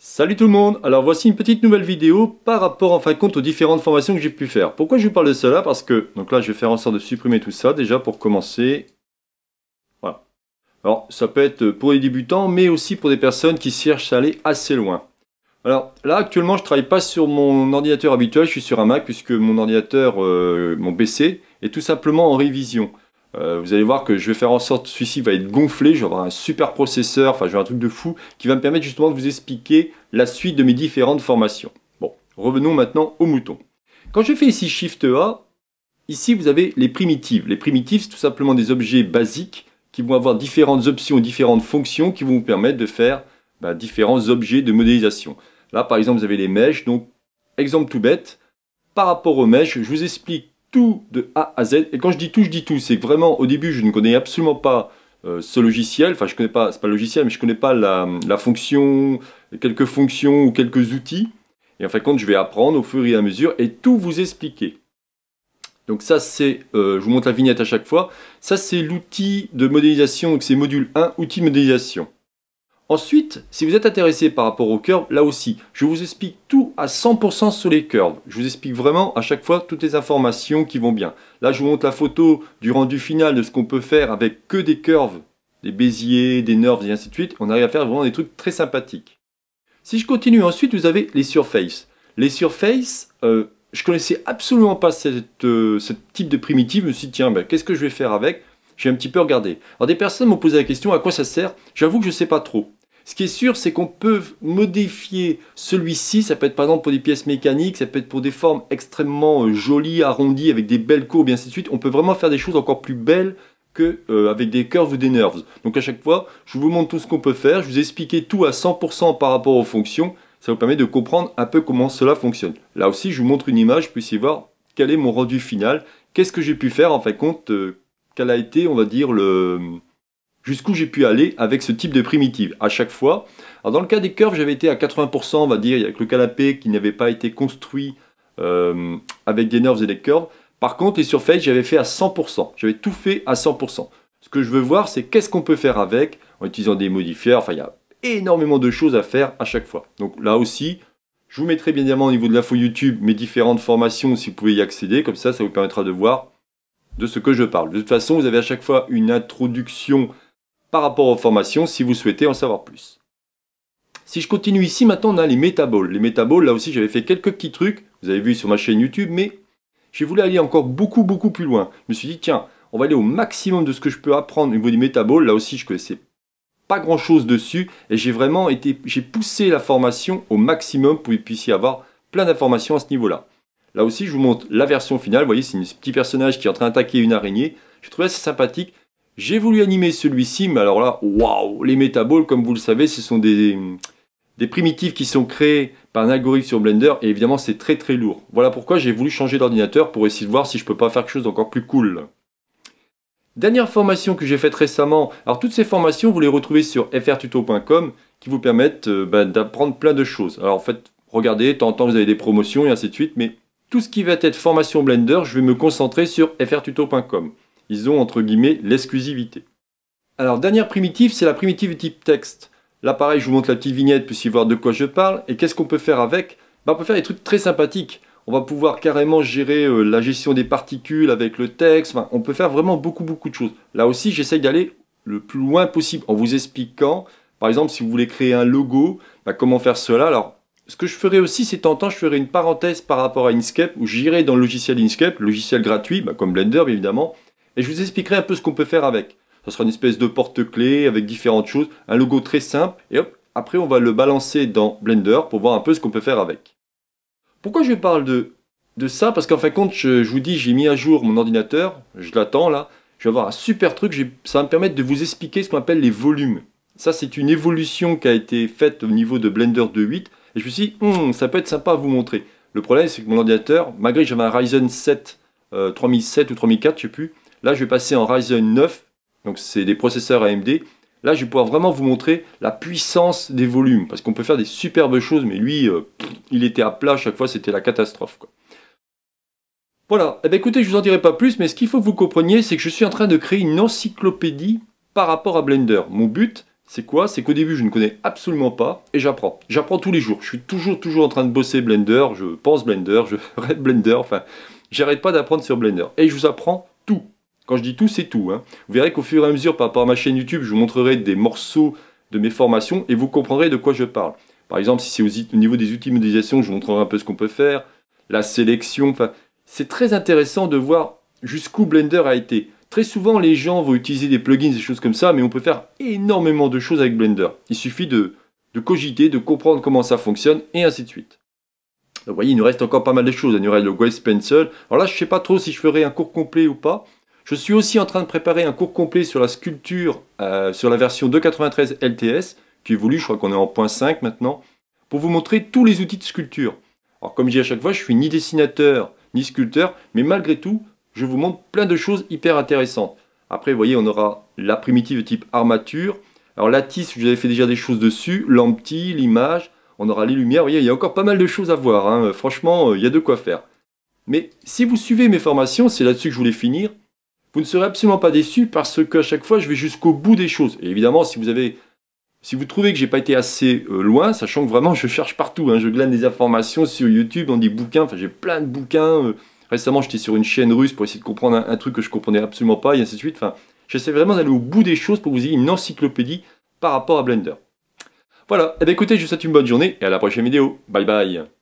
Salut tout le monde Alors voici une petite nouvelle vidéo par rapport en fin de compte aux différentes formations que j'ai pu faire. Pourquoi je vous parle de cela Parce que, donc là je vais faire en sorte de supprimer tout ça déjà pour commencer. Voilà. Alors ça peut être pour les débutants mais aussi pour des personnes qui cherchent à aller assez loin. Alors là actuellement je travaille pas sur mon ordinateur habituel, je suis sur un Mac puisque mon ordinateur, euh, mon PC, est tout simplement en révision. Euh, vous allez voir que je vais faire en sorte que celui-ci va être gonflé, je un super processeur, enfin je un truc de fou qui va me permettre justement de vous expliquer la suite de mes différentes formations. Bon, revenons maintenant au mouton. Quand je fais ici Shift A, ici vous avez les primitives. Les primitives, c'est tout simplement des objets basiques qui vont avoir différentes options, différentes fonctions qui vont vous permettre de faire ben, différents objets de modélisation. Là par exemple vous avez les mèches, donc exemple tout bête, par rapport aux mèches, je vous explique tout de A à Z. Et quand je dis tout, je dis tout. C'est que vraiment, au début, je ne connais absolument pas euh, ce logiciel. Enfin, je connais pas, c'est pas le logiciel, mais je connais pas la, fonction, quelques fonctions ou quelques outils. Et en fin de compte, je vais apprendre au fur et à mesure et tout vous expliquer. Donc ça, c'est, euh, je vous montre la vignette à chaque fois. Ça, c'est l'outil de modélisation. Donc c'est module 1, outil de modélisation. Ensuite, si vous êtes intéressé par rapport aux curves, là aussi, je vous explique tout à 100% sur les curves. Je vous explique vraiment à chaque fois toutes les informations qui vont bien. Là, je vous montre la photo du rendu final de ce qu'on peut faire avec que des curves, des béziers, des nerfs et ainsi de suite. On arrive à faire vraiment des trucs très sympathiques. Si je continue ensuite, vous avez les surfaces. Les surfaces, euh, je ne connaissais absolument pas euh, ce type de primitive. Je me suis dit, tiens, ben, qu'est-ce que je vais faire avec j'ai un petit peu regardé. Alors des personnes m'ont posé la question à quoi ça sert J'avoue que je ne sais pas trop. Ce qui est sûr, c'est qu'on peut modifier celui-ci. Ça peut être par exemple pour des pièces mécaniques, ça peut être pour des formes extrêmement euh, jolies, arrondies, avec des belles courbes et ainsi de suite. On peut vraiment faire des choses encore plus belles que, euh, avec des curves ou des nerves. Donc à chaque fois, je vous montre tout ce qu'on peut faire. Je vous explique tout à 100% par rapport aux fonctions. Ça vous permet de comprendre un peu comment cela fonctionne. Là aussi, je vous montre une image, puissiez voir quel est mon rendu final. Qu'est-ce que j'ai pu faire en fin de compte euh, Quel a été, on va dire, le jusqu'où j'ai pu aller avec ce type de primitive. À chaque fois, alors dans le cas des curves, j'avais été à 80%, on va dire, avec le canapé qui n'avait pas été construit euh, avec des nerfs et des curves. Par contre, les surfaces, j'avais fait à 100%. J'avais tout fait à 100%. Ce que je veux voir, c'est qu'est-ce qu'on peut faire avec en utilisant des modifiers. Enfin, il y a énormément de choses à faire à chaque fois. Donc là aussi, je vous mettrai bien évidemment au niveau de l'info YouTube mes différentes formations si vous pouvez y accéder. Comme ça, ça vous permettra de voir de ce que je parle. De toute façon, vous avez à chaque fois une introduction par rapport aux formations si vous souhaitez en savoir plus. Si je continue ici, maintenant on a les métaboles. Les métaboles, là aussi j'avais fait quelques petits trucs, vous avez vu sur ma chaîne YouTube, mais je voulais aller encore beaucoup beaucoup plus loin. Je me suis dit, tiens, on va aller au maximum de ce que je peux apprendre au niveau des métaboles. Là aussi je connaissais pas grand chose dessus et j'ai vraiment été, j'ai poussé la formation au maximum pour qu'il puisse y avoir plein d'informations à ce niveau-là. Là aussi, je vous montre la version finale. Vous voyez, c'est un petit personnage qui est en train d'attaquer une araignée. Je trouvais assez sympathique. J'ai voulu animer celui-ci, mais alors là, waouh Les métaboles, comme vous le savez, ce sont des, des primitives qui sont créés par un algorithme sur Blender, et évidemment, c'est très très lourd. Voilà pourquoi j'ai voulu changer d'ordinateur pour essayer de voir si je peux pas faire quelque chose d'encore plus cool. Dernière formation que j'ai faite récemment, alors toutes ces formations, vous les retrouvez sur frtuto.com qui vous permettent euh, ben, d'apprendre plein de choses. Alors en fait, regardez, de temps en temps vous avez des promotions et ainsi de suite, mais tout ce qui va être formation Blender, je vais me concentrer sur frtuto.com. Ils ont entre guillemets l'exclusivité. Alors, dernière primitive, c'est la primitive type texte. Là, pareil, je vous montre la petite vignette, puissiez voir de quoi je parle. Et qu'est-ce qu'on peut faire avec ben, On peut faire des trucs très sympathiques. On va pouvoir carrément gérer euh, la gestion des particules avec le texte. Enfin, on peut faire vraiment beaucoup, beaucoup de choses. Là aussi, j'essaye d'aller le plus loin possible en vous expliquant, par exemple, si vous voulez créer un logo, ben, comment faire cela. Alors, ce que je ferai aussi, c'est en temps, je ferai une parenthèse par rapport à Inkscape, où j'irai dans le logiciel Inkscape, logiciel gratuit, ben, comme Blender évidemment, et je vous expliquerai un peu ce qu'on peut faire avec. Ce sera une espèce de porte-clés avec différentes choses, un logo très simple, et hop, après on va le balancer dans Blender pour voir un peu ce qu'on peut faire avec. Pourquoi je parle de, de ça Parce qu'en fin de compte, je, vous dis, j'ai mis à jour mon ordinateur, je l'attends là, je vais avoir un super truc, ça va me permettre de vous expliquer ce qu'on appelle les volumes. Ça, c'est une évolution qui a été faite au niveau de Blender 2.8, et je me suis dit, hum, ça peut être sympa à vous montrer. Le problème, c'est que mon ordinateur, malgré que j'avais un Ryzen 7, 3007 euh, ou 3004, je ne sais plus, Là, je vais passer en Ryzen 9, donc c'est des processeurs AMD. Là, je vais pouvoir vraiment vous montrer la puissance des volumes, parce qu'on peut faire des superbes choses, mais lui, euh, il était à plat à chaque fois, c'était la catastrophe. Voilà, eh bien, écoutez, je vous en dirai pas plus, mais ce qu'il faut que vous compreniez, c'est que je suis en train de créer une encyclopédie par rapport à Blender. Mon but, c'est quoi C'est qu'au début, je ne connais absolument pas et j'apprends. J'apprends tous les jours. Je suis toujours, toujours en train de bosser Blender. Je pense Blender, je rêve Blender. Enfin, j'arrête pas d'apprendre sur Blender. Et je vous apprends tout. Quand je dis tout, c'est tout. Hein. Vous verrez qu'au fur et à mesure, par rapport à ma chaîne YouTube, je vous montrerai des morceaux de mes formations et vous comprendrez de quoi je parle. Par exemple, si c'est au niveau des outils de modélisation, je vous montrerai un peu ce qu'on peut faire, la sélection. Enfin, c'est très intéressant de voir jusqu'où Blender a été. Très souvent, les gens vont utiliser des plugins, des choses comme ça, mais on peut faire énormément de choses avec Blender. Il suffit de, cogiter, de comprendre comment ça fonctionne, et ainsi de suite. vous voyez, il nous reste encore pas mal de choses. Il y reste le Grace Pencil. Alors là, je ne sais pas trop si je ferai un cours complet ou pas. Je suis aussi en train de préparer un cours complet sur la sculpture euh, sur la version 2.93 LTS, qui évolue, je crois qu'on est en point 5 maintenant, pour vous montrer tous les outils de sculpture. Alors comme je dis à chaque fois, je suis ni dessinateur ni sculpteur, mais malgré tout, je vous montre plein de choses hyper intéressantes. Après, vous voyez, on aura la primitive type armature. Alors la j'avais fait déjà des choses dessus, l'ampli, l'image, on aura les lumières, vous voyez, il y a encore pas mal de choses à voir. Hein. Franchement, euh, il y a de quoi faire. Mais si vous suivez mes formations, c'est là-dessus que je voulais finir, vous ne serez absolument pas déçu parce qu'à chaque fois, je vais jusqu'au bout des choses. Et évidemment, si vous avez si vous trouvez que j'ai pas été assez euh, loin, sachant que vraiment je cherche partout, hein. je glane des informations sur YouTube, dans des bouquins, enfin j'ai plein de bouquins. Euh. récemment j'étais sur une chaîne russe pour essayer de comprendre un, truc que je comprenais absolument pas, et ainsi de suite. Enfin, j'essaie vraiment d'aller au bout des choses pour vous ayez une encyclopédie par rapport à Blender. Voilà, et eh ben, écoutez, je vous souhaite une bonne journée et à la prochaine vidéo. Bye bye